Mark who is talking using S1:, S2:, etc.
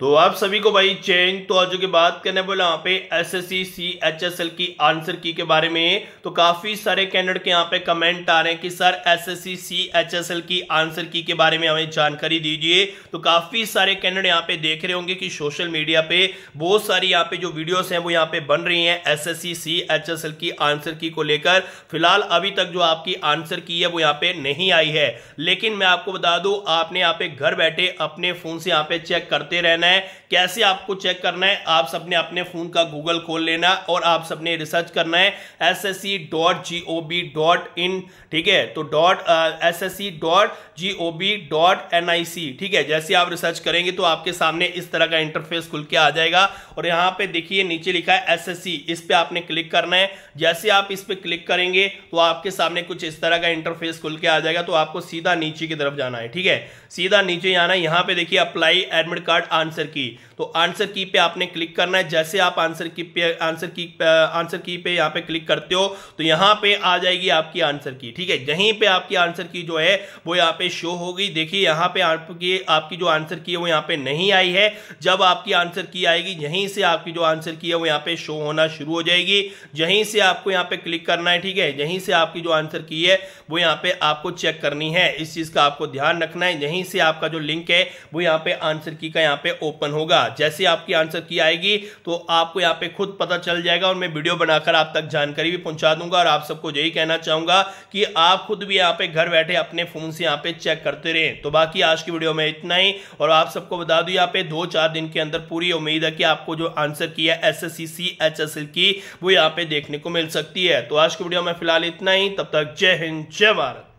S1: तो आप सभी को भाई चेंज तो आज की बात करने बोला यहाँ पे S S C C H S L की आंसर की के बारे में तो काफी सारे कैंडिडेट के यहाँ पे कमेंट आ रहे हैं कि sir S S C C H S L की आंसर की के बारे में हमें जानकारी दीजिए तो काफी सारे कैंडिडेट यहाँ पे देख रहे होंगे कि सोशल मीडिया पे बहुत सारी यहाँ पे जो वीडियोस हैं वो यहाँ पे बन रही है S S C C H S L की आंसर की को लेकर फिलहाल अभी तक जो आपकी आंसर की है वो यहाँ पे नहीं आई है लेकिन मैं आपको बता दू आपने यहाँ पे घर बैठे अपने फोन से यहाँ पे चेक करते रहना है कैसे आपको चेक करना है आप सबने अपने फ़ोन का गूगल खोल लेना और आप सबने रिसर्च करना है S S C dot G O B dot in ठीक है तो dot S S C dot G O B dot N I C ठीक है जैसे आप रिसर्च करेंगे तो आपके सामने इस तरह का इंटरफेस खुल के आ जाएगा और यहाँ पे देखिए नीचे लिखा है एस एस सी इस पर आपने क्लिक करना है जैसे आप इस पर क्लिक करेंगे तो आपके सामने कुछ इस तरह का इंटरफेस खुल के आ जाएगा तो आपको सीधा नीचे की तरफ जाना है ठीक है सीधा नीचे जाना है यहाँ पे देखिए apply admit card answer answer key तो आंसर की पे आपने क्लिक करना है जैसे आप आंसर की पे आंसर की आंसर की पे यहाँ पे क्लिक करते हो तो यहाँ पे आ जाएगी आपकी आंसर की ठीक है यहीं पे आपकी आंसर की जो है वो यहाँ पे शो होगी देखिए यहाँ पे आपकी आपकी जो आंसर की है वो यहाँ पे नहीं आई है जब आपकी आंसर की आएगी यहीं से आपकी जो आंसर की है वो यहाँ पे शो होना शुरू हो जाएगी यहीं से आपको यहाँ पे क्लिक करना है ठीक है यहीं से आपकी जो आंसर की है वो यहाँ पे आपको चेक करनी है इस चीज का आपको ध्यान रखना है यहीं से आपका जो लिंक है वो यहाँ पे आंसर की का यहाँ पे ओपन होगा जैसे आपकी आंसर की आएगी तो आपको यहाँ पे खुद पता चल जाएगा और मैं वीडियो बनाकर आप तक जानकारी भी पहुंचा दूंगा और आप सबको यही कहना चाहूंगा कि आप खुद भी यहाँ पे घर बैठे अपने फोन से यहाँ पे चेक करते रहे तो बाकी आज की वीडियो में इतना ही और आप सबको बता दू यहाँ पे दो चार दिन के अंदर पूरी उम्मीद है कि आपको जो आंसर किया एस एस सी की वो यहाँ पे देखने को मिल सकती है तो आज की वीडियो में फिलहाल इतना ही तब तक जय हिंद जय भारत